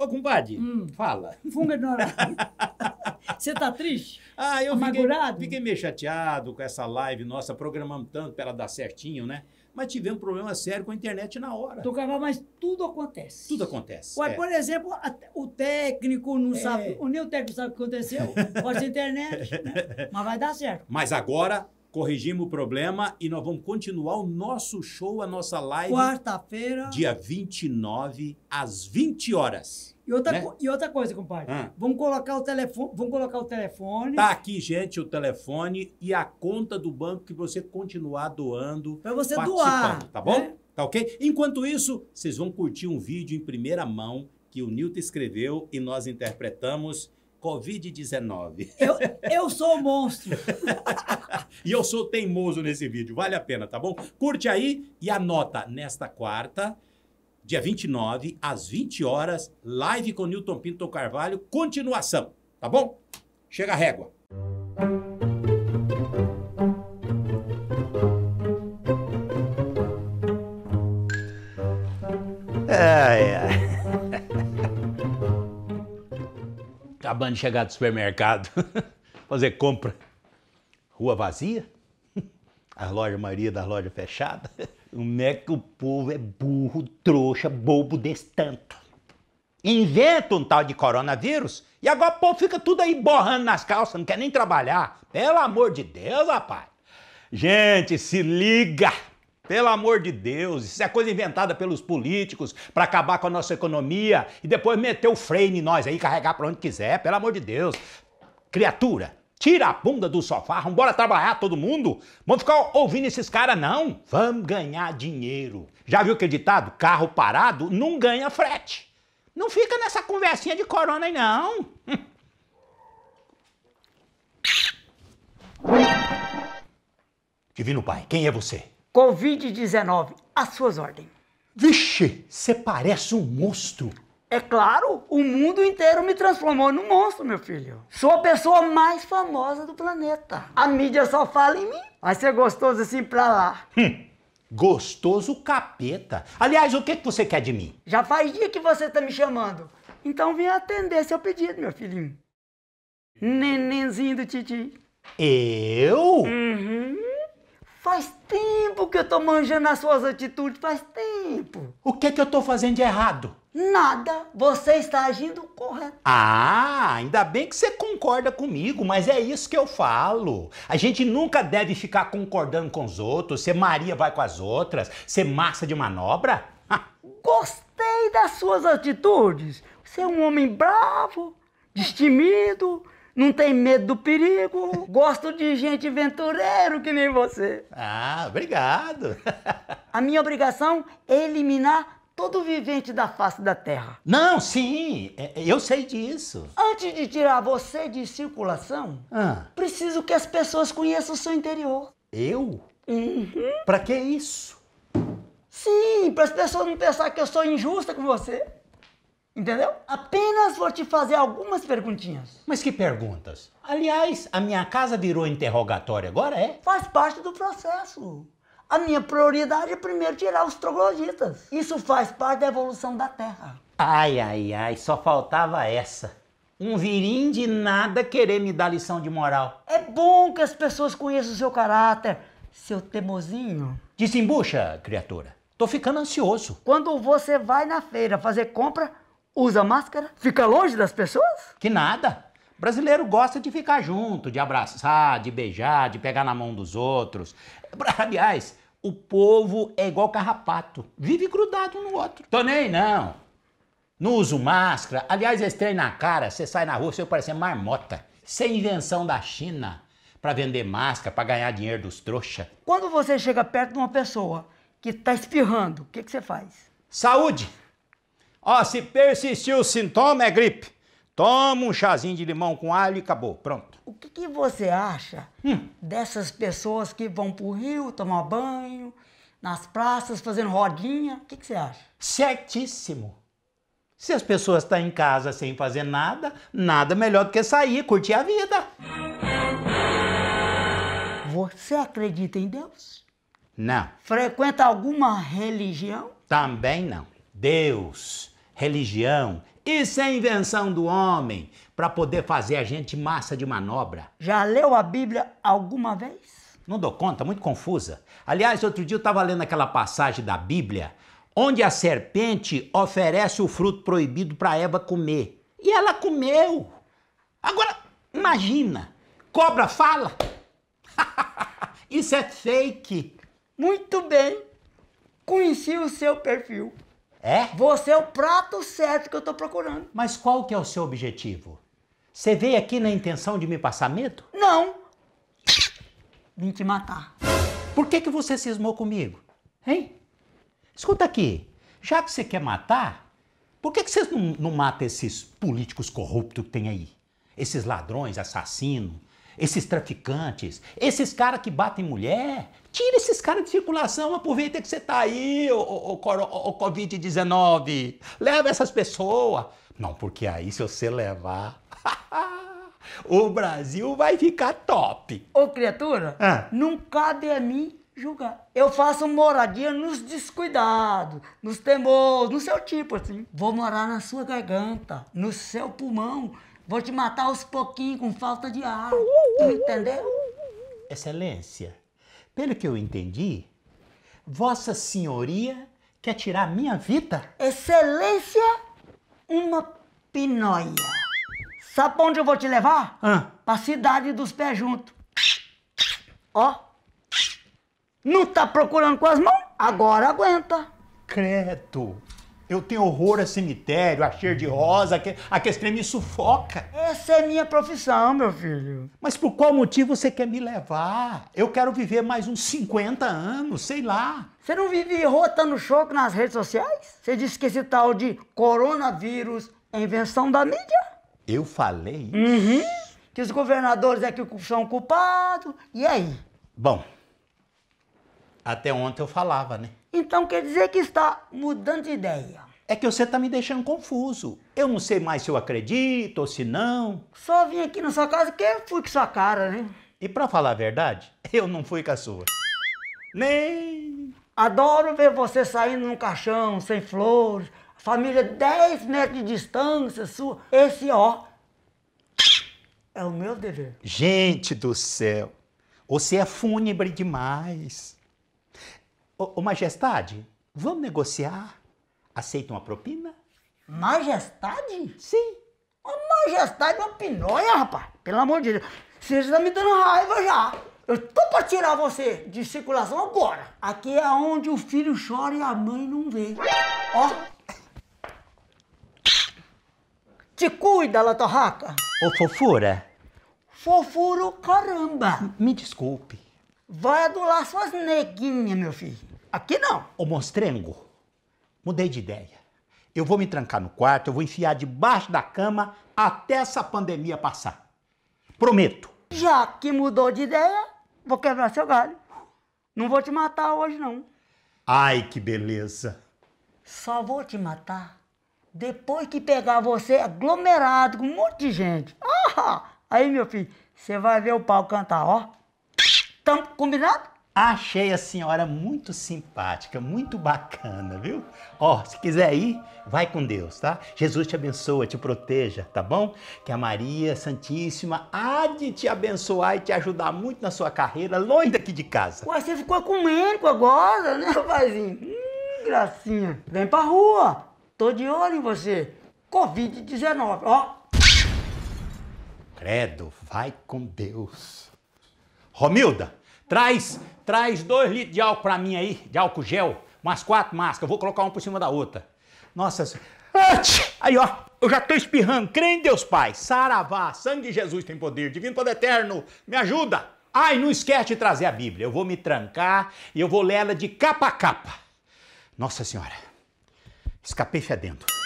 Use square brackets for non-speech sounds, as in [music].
Ô, compadre, hum. fala. Funga hora. [laughs] Você tá triste? Ah, eu Amargurado? Fiquei, fiquei meio chateado com essa live nossa. Programamos tanto para ela dar certinho, né? mas tivemos um problema sério com a internet na hora. Do cavalo, mas tudo acontece. Tudo acontece. Ué, é. Por exemplo, a, o técnico não é. sabe, o nem técnico sabe o que aconteceu, [laughs] pode ser internet, né? mas vai dar certo. Mas agora corrigimos o problema e nós vamos continuar o nosso show, a nossa live. Quarta-feira. Dia 29, às 20 horas. E outra, né? e outra coisa, compadre. Ah. Vamos colocar o telefone. Vamos colocar o telefone. Tá aqui, gente, o telefone e a conta do banco que você continuar doando. Para você doar. Tá bom? Né? Tá ok? Enquanto isso, vocês vão curtir um vídeo em primeira mão que o Nilton escreveu e nós interpretamos. Covid-19. Eu, eu sou um monstro. [laughs] e eu sou teimoso nesse vídeo, vale a pena, tá bom? Curte aí e anota nesta quarta, dia 29, às 20 horas, live com Newton Pinto Carvalho, continuação, tá bom? Chega a régua. É, de chegar do supermercado, [laughs] fazer compra. Rua vazia, [laughs] as lojas, a maioria das lojas fechadas. [laughs] Como é que o povo é burro, trouxa, bobo desse tanto? Inventa um tal de coronavírus e agora o povo fica tudo aí borrando nas calças, não quer nem trabalhar. Pelo amor de Deus, rapaz. Gente, se liga! Pelo amor de Deus, isso é coisa inventada pelos políticos para acabar com a nossa economia e depois meter o freio em nós aí, carregar para onde quiser. Pelo amor de Deus. Criatura, Tira a bunda do sofá, bora trabalhar todo mundo. Vamos ficar ouvindo esses caras, não. Vamos ganhar dinheiro. Já viu que ditado? Carro parado não ganha frete. Não fica nessa conversinha de corona aí, não. [laughs] Divino Pai, quem é você? Covid-19, às suas ordens. Vixe, você parece um monstro. É claro, o mundo inteiro me transformou num monstro, meu filho. Sou a pessoa mais famosa do planeta. A mídia só fala em mim. Vai ser é gostoso assim pra lá. Hum, gostoso capeta. Aliás, o que, que você quer de mim? Já faz dia que você tá me chamando. Então vem atender seu pedido, meu filhinho. Nenenzinho do Titi. Eu? Uhum. Faz tempo que eu tô manjando as suas atitudes, faz tempo. O que é que eu tô fazendo de errado? Nada. Você está agindo correto. Ah, ainda bem que você concorda comigo, mas é isso que eu falo. A gente nunca deve ficar concordando com os outros, ser Maria vai com as outras, ser massa de manobra. Gostei das suas atitudes. Você é um homem bravo, destemido, não tem medo do perigo, [laughs] gosto de gente aventureiro que nem você. Ah, obrigado. [laughs] A minha obrigação é eliminar todo vivente da face da Terra. Não, sim, é, é, eu sei disso. Antes de tirar você de circulação, ah. preciso que as pessoas conheçam o seu interior. Eu? Uhum. Para que isso? Sim, para as pessoas não pensar que eu sou injusta com você. Entendeu? Apenas vou te fazer algumas perguntinhas. Mas que perguntas? Aliás, a minha casa virou interrogatório agora, é? Faz parte do processo. A minha prioridade é primeiro tirar os trogloditas. Isso faz parte da evolução da Terra. Ai, ai, ai, só faltava essa. Um virim de nada querer me dar lição de moral. É bom que as pessoas conheçam o seu caráter, seu temozinho. Desembucha, criatura. Tô ficando ansioso. Quando você vai na feira fazer compra, Usa máscara? Fica longe das pessoas? Que nada. brasileiro gosta de ficar junto, de abraçar, de beijar, de pegar na mão dos outros. [laughs] Aliás, o povo é igual carrapato, vive grudado um no outro. Tô nem não. Não uso máscara. Aliás, esse trem na cara, você sai na rua, você parece marmota. Isso é invenção da China para vender máscara, para ganhar dinheiro dos trouxa. Quando você chega perto de uma pessoa que tá espirrando, o que, que você faz? Saúde! Ó, se persistir o sintoma, é gripe. Toma um chazinho de limão com alho e acabou. Pronto. O que, que você acha hum. dessas pessoas que vão pro rio tomar banho, nas praças, fazendo rodinha? O que, que você acha? Certíssimo. Se as pessoas estão tá em casa sem fazer nada, nada melhor do que sair, curtir a vida. Você acredita em Deus? Não. Frequenta alguma religião? Também não. Deus, religião, isso é invenção do homem para poder fazer a gente massa de manobra. Já leu a Bíblia alguma vez? Não dou conta, muito confusa. Aliás, outro dia eu estava lendo aquela passagem da Bíblia onde a serpente oferece o fruto proibido para Eva comer. E ela comeu. Agora, imagina, cobra fala. [laughs] Isso é fake. Muito bem. Conheci o seu perfil. É? Você é o prato certo que eu estou procurando. Mas qual que é o seu objetivo? Você veio aqui na intenção de me passar medo? Não. Vim te matar. Por que, que você cismou comigo? Hein? Escuta aqui, já que você quer matar, por que, que vocês não, não matam esses políticos corruptos que tem aí? Esses ladrões, assassinos, esses traficantes, esses caras que batem mulher. Tira esses caras de circulação, aproveita que você está aí, o, o, o, o Covid-19. Leva essas pessoas. Não, porque aí se você levar. [laughs] o Brasil vai ficar top. Ô criatura, ah. não cabe a mim julgar. Eu faço moradia nos descuidados, nos temores, no seu tipo assim. Vou morar na sua garganta, no seu pulmão, Vou te matar aos pouquinhos com falta de ar. Tu entendeu? Excelência, pelo que eu entendi, Vossa Senhoria quer tirar minha vida? Excelência, uma pinóia. Sabe pra onde eu vou te levar? Ah. Pra cidade dos pés juntos. Ó. Não tá procurando com as mãos? Agora aguenta. Credo. Eu tenho horror a cemitério, a cheiro de rosa, a questão me sufoca. Essa é minha profissão, meu filho. Mas por qual motivo você quer me levar? Eu quero viver mais uns 50 anos, sei lá. Você não vive rotando choque nas redes sociais? Você disse que esse tal de coronavírus é invenção da mídia? Eu falei isso? Uhum. Que os governadores é que são culpados. E aí? Bom, até ontem eu falava, né? Então quer dizer que está mudando de ideia. É que você está me deixando confuso. Eu não sei mais se eu acredito ou se não. Só vim aqui na sua casa porque eu fui com sua cara, né? E para falar a verdade, [laughs] eu não fui com a sua. Nem. Adoro ver você saindo num caixão, sem flores, família 10 metros de distância sua. Esse, ó, é o meu dever. Gente do céu, você é fúnebre demais. Ô, majestade, vamos negociar? Aceita uma propina? Majestade? Sim. Ô, majestade, uma pinóia, rapaz. Pelo amor de Deus. Você está me dando raiva já. Eu tô para tirar você de circulação agora. Aqui é onde o filho chora e a mãe não vê. Ó. Te cuida, latorraca. Ô, fofura. Fofuro caramba. Me desculpe. Vai adular suas neguinhas, meu filho. Aqui não. Ô mostrengo. mudei de ideia. Eu vou me trancar no quarto, eu vou enfiar debaixo da cama até essa pandemia passar. Prometo. Já que mudou de ideia, vou quebrar seu galho. Não vou te matar hoje, não. Ai, que beleza. Só vou te matar depois que pegar você aglomerado com um monte de gente. Ah, ah. aí, meu filho, você vai ver o pau cantar, ó. Tamo combinado? Achei a senhora muito simpática, muito bacana, viu? Ó, se quiser ir, vai com Deus, tá? Jesus te abençoa, te proteja, tá bom? Que a Maria Santíssima há de te abençoar e te ajudar muito na sua carreira, longe daqui de casa. Ué, você ficou comendo agora, né, rapazinho? Hum, gracinha. Vem pra rua, tô de olho em você. Covid-19, ó. Credo, vai com Deus. Romilda! Traz, traz dois litros de álcool para mim aí, de álcool gel, umas quatro máscaras, vou colocar uma por cima da outra. Nossa Aí, ó, eu já tô espirrando, crê em Deus Pai, saravá, sangue de Jesus tem poder, divino poder eterno, me ajuda. Ai, não esquece de trazer a Bíblia, eu vou me trancar e eu vou ler ela de capa a capa. Nossa Senhora, escapei fedendo.